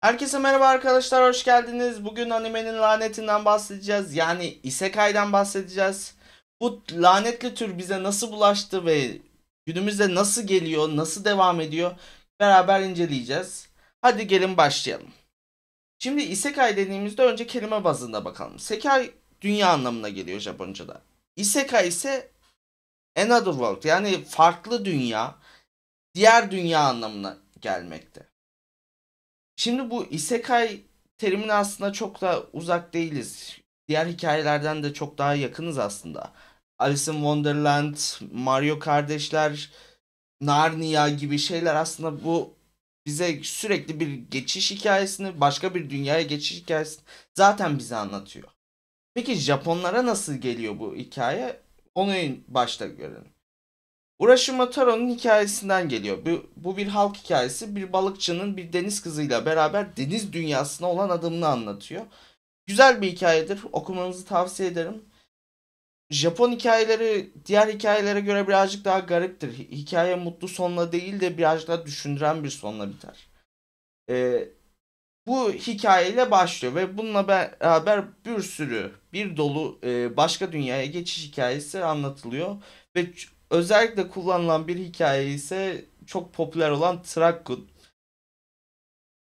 Herkese merhaba arkadaşlar hoş geldiniz. Bugün animenin lanetinden bahsedeceğiz. Yani isekai'den bahsedeceğiz. Bu lanetli tür bize nasıl bulaştı ve günümüzde nasıl geliyor, nasıl devam ediyor beraber inceleyeceğiz. Hadi gelin başlayalım. Şimdi isekai dediğimizde önce kelime bazında bakalım. Sekai dünya anlamına geliyor Japonca'da. Isekai ise another world yani farklı dünya, diğer dünya anlamına gelmekte. Şimdi bu isekai terimine aslında çok da uzak değiliz. Diğer hikayelerden de çok daha yakınız aslında. Alice in Wonderland, Mario kardeşler, Narnia gibi şeyler aslında bu bize sürekli bir geçiş hikayesini, başka bir dünyaya geçiş hikayesini zaten bize anlatıyor. Peki Japonlara nasıl geliyor bu hikaye? Onu başta görelim. Urashima Taro'nun hikayesinden geliyor. Bu, bu bir halk hikayesi. Bir balıkçının bir deniz kızıyla beraber deniz dünyasına olan adımını anlatıyor. Güzel bir hikayedir. Okumanızı tavsiye ederim. Japon hikayeleri diğer hikayelere göre birazcık daha gariptir. Hikaye mutlu sonla değil de birazcık daha düşündüren bir sonla biter. Ee, bu hikayeyle başlıyor ve bununla beraber bir sürü bir dolu e, başka dünyaya geçiş hikayesi anlatılıyor ve Özellikle kullanılan bir hikaye ise çok popüler olan Trakun.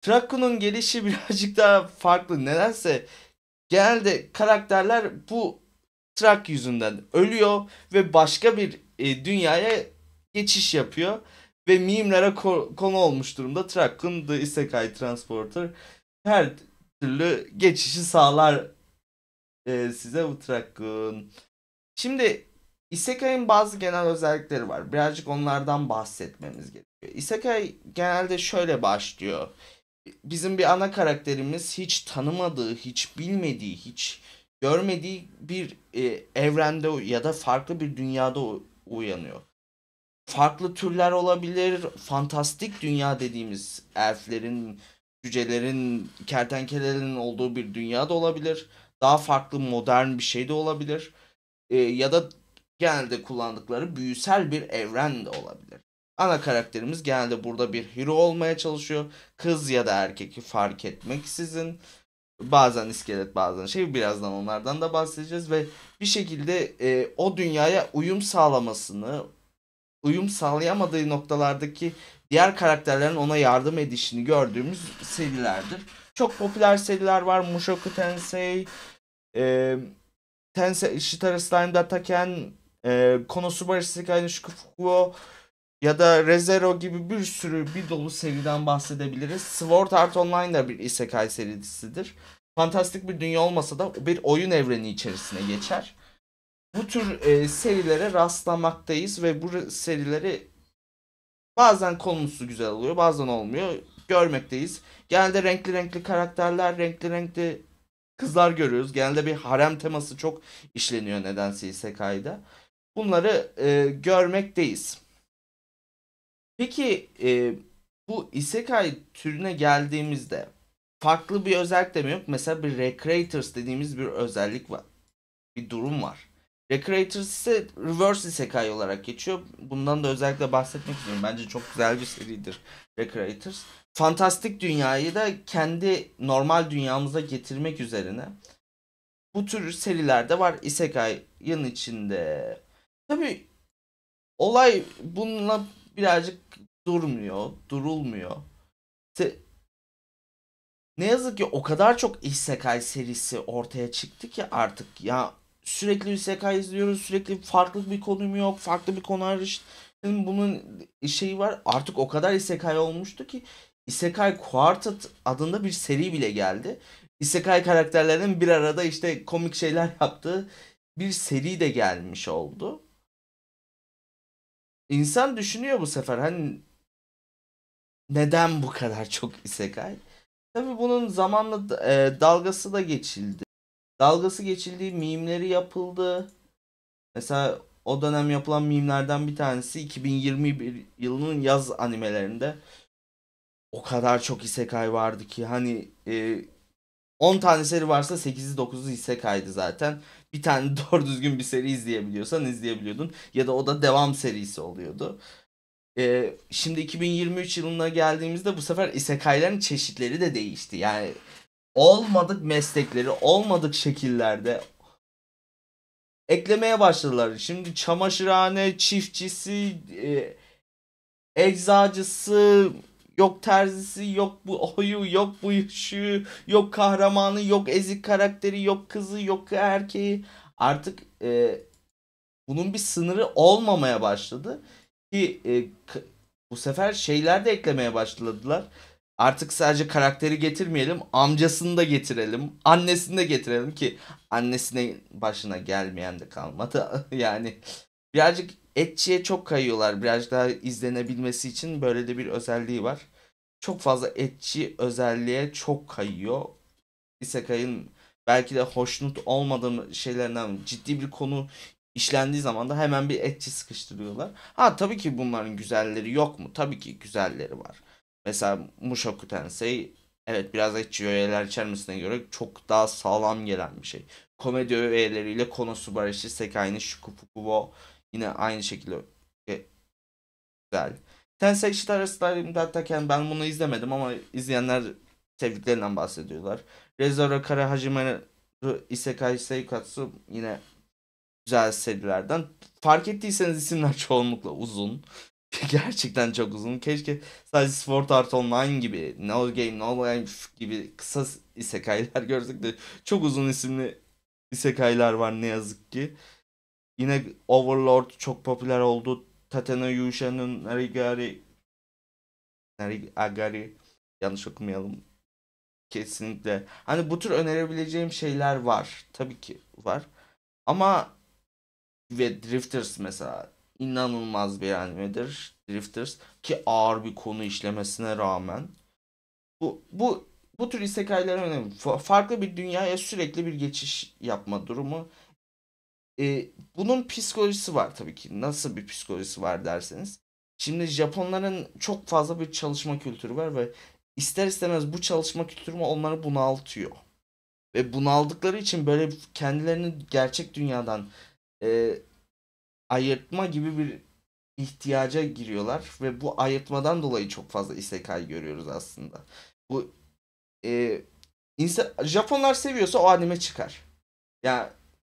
Trakunun gelişi birazcık daha farklı. Nedense genelde karakterler bu Trak yüzünden ölüyor ve başka bir e, dünyaya geçiş yapıyor ve mimlere konu olmuş durumda. Trakkun The Isekai Transporter her türlü geçişi sağlar e, size bu Trakun. Şimdi Isekai'nin bazı genel özellikleri var. Birazcık onlardan bahsetmemiz gerekiyor. Isekai genelde şöyle başlıyor. Bizim bir ana karakterimiz hiç tanımadığı, hiç bilmediği, hiç görmediği bir e, evrende ya da farklı bir dünyada uyanıyor. Farklı türler olabilir. Fantastik dünya dediğimiz elflerin, cücelerin, kertenkelelerin olduğu bir dünya da olabilir. Daha farklı modern bir şey de olabilir. E, ya da genelde kullandıkları büyüsel bir evren de olabilir. Ana karakterimiz genelde burada bir hero olmaya çalışıyor. Kız ya da erkeki fark etmeksizin. Bazen iskelet bazen şey birazdan onlardan da bahsedeceğiz ve bir şekilde e, o dünyaya uyum sağlamasını uyum sağlayamadığı noktalardaki diğer karakterlerin ona yardım edişini gördüğümüz serilerdir. Çok popüler seriler var. Mushoku Tensei, e, Tensei Shitara Slime Dataken, e, ee, Konosuba Isekai Shikufuku ya da Rezero gibi bir sürü bir dolu seriden bahsedebiliriz. Sword Art Online da bir Isekai serisidir. Fantastik bir dünya olmasa da bir oyun evreni içerisine geçer. Bu tür e, serilere rastlamaktayız ve bu serileri bazen konusu güzel oluyor bazen olmuyor. Görmekteyiz. Genelde renkli renkli karakterler, renkli renkli kızlar görüyoruz. Genelde bir harem teması çok işleniyor nedense Isekai'da bunları e, görmekteyiz. Peki e, bu isekai türüne geldiğimizde farklı bir özellik de mi yok? Mesela bir recreators dediğimiz bir özellik var. Bir durum var. Recreators ise reverse isekai olarak geçiyor. Bundan da özellikle bahsetmek istiyorum. Bence çok güzel bir seridir Recreators. Fantastik dünyayı da kendi normal dünyamıza getirmek üzerine bu tür serilerde de var Isekai'ın içinde. Tabii olay bununla birazcık durmuyor, durulmuyor. İşte ne yazık ki o kadar çok isekai serisi ortaya çıktı ki artık ya sürekli isekai izliyoruz, sürekli farklı bir konum yok, farklı bir konu hariç. Şimdi bunun şeyi var artık o kadar isekai olmuştu ki Isekai Quartet adında bir seri bile geldi. Isekai karakterlerinin bir arada işte komik şeyler yaptığı bir seri de gelmiş oldu. İnsan düşünüyor bu sefer hani neden bu kadar çok isekai? Tabi bunun zamanla e, dalgası da geçildi. Dalgası geçildiği mimleri yapıldı. Mesela o dönem yapılan mimlerden bir tanesi 2021 yılının yaz animelerinde o kadar çok isekai vardı ki hani e, 10 tane seri varsa 8'i 9'u hisse kaydı zaten. Bir tane doğru düzgün bir seri izleyebiliyorsan izleyebiliyordun. Ya da o da devam serisi oluyordu. Ee, şimdi 2023 yılına geldiğimizde bu sefer isekayların çeşitleri de değişti. Yani olmadık meslekleri, olmadık şekillerde eklemeye başladılar. Şimdi çamaşırhane, çiftçisi, e, eczacısı, Yok terzisi, yok bu oyu, yok bu şu, yok kahramanı, yok ezik karakteri, yok kızı, yok erkeği. Artık e, bunun bir sınırı olmamaya başladı. Ki e, bu sefer şeyler de eklemeye başladılar. Artık sadece karakteri getirmeyelim, amcasını da getirelim, annesini de getirelim ki annesine başına gelmeyen de kalmadı. yani birazcık etçiye çok kayıyorlar. Biraz daha izlenebilmesi için böyle de bir özelliği var. Çok fazla etçi özelliğe çok kayıyor. Isekai'nin belki de hoşnut olmadığım şeylerden ciddi bir konu işlendiği zaman da hemen bir etçi sıkıştırıyorlar. Ha tabii ki bunların güzelleri yok mu? Tabii ki güzelleri var. Mesela Mushoku Tensei evet biraz etçi öğeler içermesine göre çok daha sağlam gelen bir şey. Komedi öğeleriyle konusu barışı Sekai'nin Shukufukubo Yine aynı şekilde e, güzel. Sen eşit arasındaydı atarken ben bunu izlemedim ama izleyenler sevdiklerinden bahsediyorlar. Rezora Kara Hajimeru Isekai Seikatsu yine güzel serilerden. Fark ettiyseniz isimler çoğunlukla uzun. Gerçekten çok uzun. Keşke sadece Sport Art Online gibi, No Game, No Game gibi kısa isekailer görsek de çok uzun isimli isekailer var ne yazık ki. Yine Overlord çok popüler oldu. Tatena Yusha'nın Narigari Narigari yanlış okumayalım. Kesinlikle. Hani bu tür önerebileceğim şeyler var. Tabii ki var. Ama ve Drifters mesela inanılmaz bir animedir. Drifters ki ağır bir konu işlemesine rağmen bu bu bu tür isekailer önemli. Farklı bir dünyaya sürekli bir geçiş yapma durumu e, bunun psikolojisi var tabii ki. Nasıl bir psikolojisi var derseniz. Şimdi Japonların çok fazla bir çalışma kültürü var ve ister istemez bu çalışma kültürü onları bunaltıyor. Ve bunaldıkları için böyle kendilerini gerçek dünyadan e, ayırtma gibi bir ihtiyaca giriyorlar ve bu ayırtmadan dolayı çok fazla isekai görüyoruz aslında. Bu e, insan Japonlar seviyorsa o anime çıkar. yani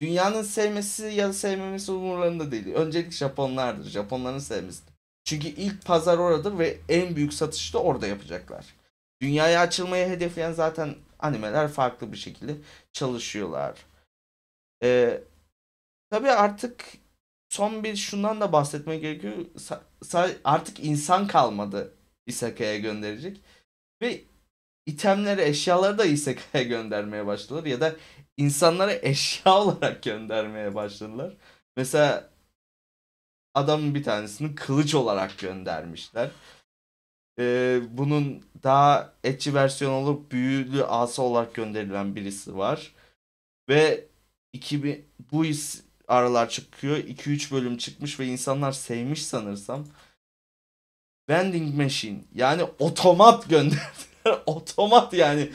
Dünyanın sevmesi ya da sevmemesi umurlarında değil. Öncelik Japonlardır. Japonların sevmesi. Çünkü ilk pazar oradır ve en büyük satışı da orada yapacaklar. Dünyaya açılmayı hedefleyen zaten animeler farklı bir şekilde çalışıyorlar. Ee, tabii artık son bir şundan da bahsetmek gerekiyor. Sa- sa- artık insan kalmadı Isaka'ya gönderecek. Ve itemleri, eşyaları da isekaya göndermeye başladılar ya da insanlara eşya olarak göndermeye başladılar. Mesela adamın bir tanesini kılıç olarak göndermişler. Ee, bunun daha etçi versiyon olup büyülü asa olarak gönderilen birisi var. Ve 2000, bu is aralar çıkıyor. 2-3 bölüm çıkmış ve insanlar sevmiş sanırsam. Vending machine yani otomat gönderdi. otomat yani.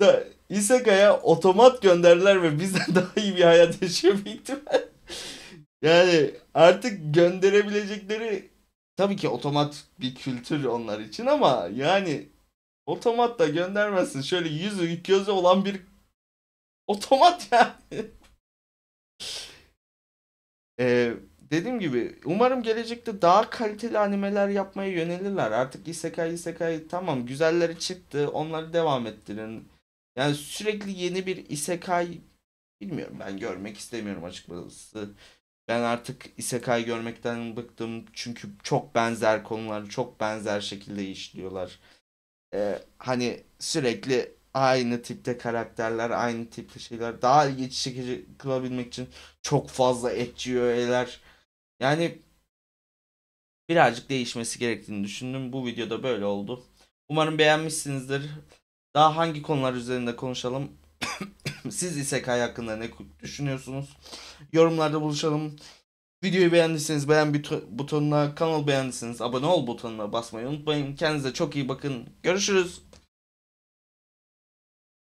Da, İseka'ya otomat gönderdiler ve bizden daha iyi bir hayat yaşıyor büyük ihtimal. yani artık gönderebilecekleri tabii ki otomat bir kültür onlar için ama yani otomat da göndermezsin Şöyle yüzü gözü olan bir otomat yani. ee, dediğim gibi umarım gelecekte daha kaliteli animeler yapmaya yönelirler. Artık isekai isekai tamam güzelleri çıktı onları devam ettirin. Yani sürekli yeni bir isekai bilmiyorum ben görmek istemiyorum açıkçası. Ben artık isekai görmekten bıktım çünkü çok benzer konular çok benzer şekilde işliyorlar. Ee, hani sürekli aynı tipte karakterler, aynı tipte şeyler daha ilgi çekici kılabilmek için çok fazla etçi öğeler yani birazcık değişmesi gerektiğini düşündüm. Bu videoda böyle oldu. Umarım beğenmişsinizdir. Daha hangi konular üzerinde konuşalım? Siz İsekai hakkında ne düşünüyorsunuz? Yorumlarda buluşalım. Videoyu beğendiyseniz beğen butonuna, kanal beğendiyseniz abone ol butonuna basmayı unutmayın. Kendinize çok iyi bakın. Görüşürüz.